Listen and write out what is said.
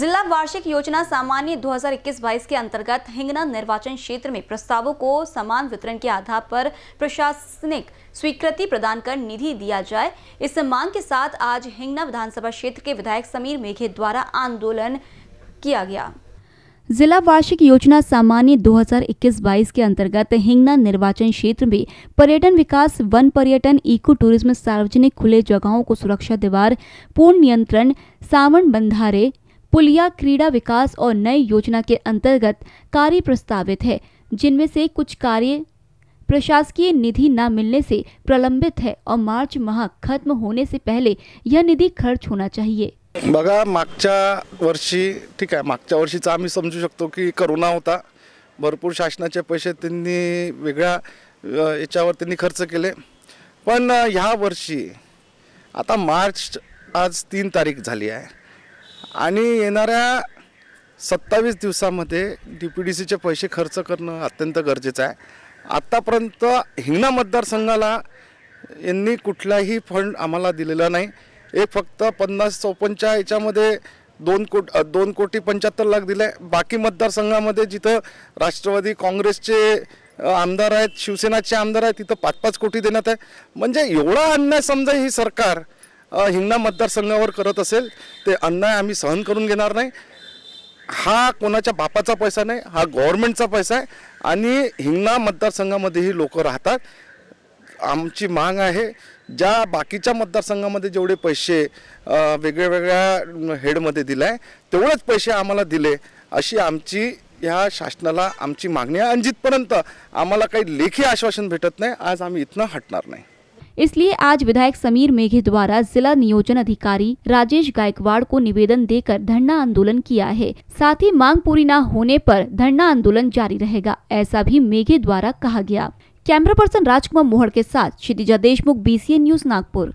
जिला वार्षिक योजना सामान्य 2021-22 के अंतर्गत हिंगना निर्वाचन क्षेत्र में प्रस्तावों को समान वितरण के आधार पर प्रशासनिक स्वीकृति प्रदान कर निधि दिया जाए इस मांग के साथ आज हिंगना विधानसभा क्षेत्र के विधायक समीर मेघे द्वारा आंदोलन किया गया जिला वार्षिक योजना सामान्य 2021-22 के अंतर्गत हिंगना निर्वाचन क्षेत्र में पर्यटन विकास वन पर्यटन इको टूरिज्म सार्वजनिक खुले जगहों को सुरक्षा दीवार पूर्ण नियंत्रण सावन बंधारे पुलिया क्रीड़ा विकास और नई योजना के अंतर्गत कार्य प्रस्तावित है जिनमें से कुछ कार्य प्रशासकीय निधि न मिलने से प्रलंबित है और मार्च माह खत्म होने से पहले यह निधि खर्च होना चाहिए बगा वर्षी ठीक है मगर वर्षी आम्ही समझू शको की करोना होता भरपूर के पैसे वेगड़ा ये खर्च के लिए पा वर्षी आता मार्च आज तीन तारीख झाली आणि येणाऱ्या सत्तावीस दिवसामध्ये डी पी डी सीचे पैसे खर्च करणं अत्यंत गरजेचं आहे आत्तापर्यंत हिंगणा मतदारसंघाला यांनी कुठलाही फंड आम्हाला दिलेला नाही एक फक्त पन्नास चौपन्नच्या याच्यामध्ये दोन कोट दोन कोटी पंच्याहत्तर लाख दिले बाकी मतदारसंघामध्ये जिथं राष्ट्रवादी काँग्रेसचे आमदार आहेत शिवसेनाचे आमदार आहेत तिथं पाच पाच कोटी देण्यात आहे म्हणजे एवढा अन्याय समजा ही सरकार हिंगणा मतदारसंघावर करत असेल ते अन्याय आम्ही सहन करून घेणार नाही हा कोणाच्या बापाचा पैसा नाही हा गव्हर्नमेंटचा पैसा आहे आणि हिंगणा मतदारसंघामध्येही लोक राहतात आमची मांग आहे ज्या बाकीच्या मतदारसंघामध्ये जेवढे पैसे वेगळ्या हेडमध्ये दिला आहे तेवढेच पैसे आम्हाला दिले अशी आमची ह्या शासनाला आमची मागणी आहे आणि जिथपर्यंत आम्हाला काही लेखी आश्वासन भेटत नाही आज आम्ही इथनं हटणार नाही इसलिए आज विधायक समीर मेघे द्वारा जिला नियोजन अधिकारी राजेश गायकवाड़ को निवेदन देकर धरना आंदोलन किया है साथ ही मांग पूरी न होने पर धरना आंदोलन जारी रहेगा ऐसा भी मेघे द्वारा कहा गया कैमरा पर्सन राजकुमार मोहड़ के साथ क्षितिजा देशमुख बी न्यूज नागपुर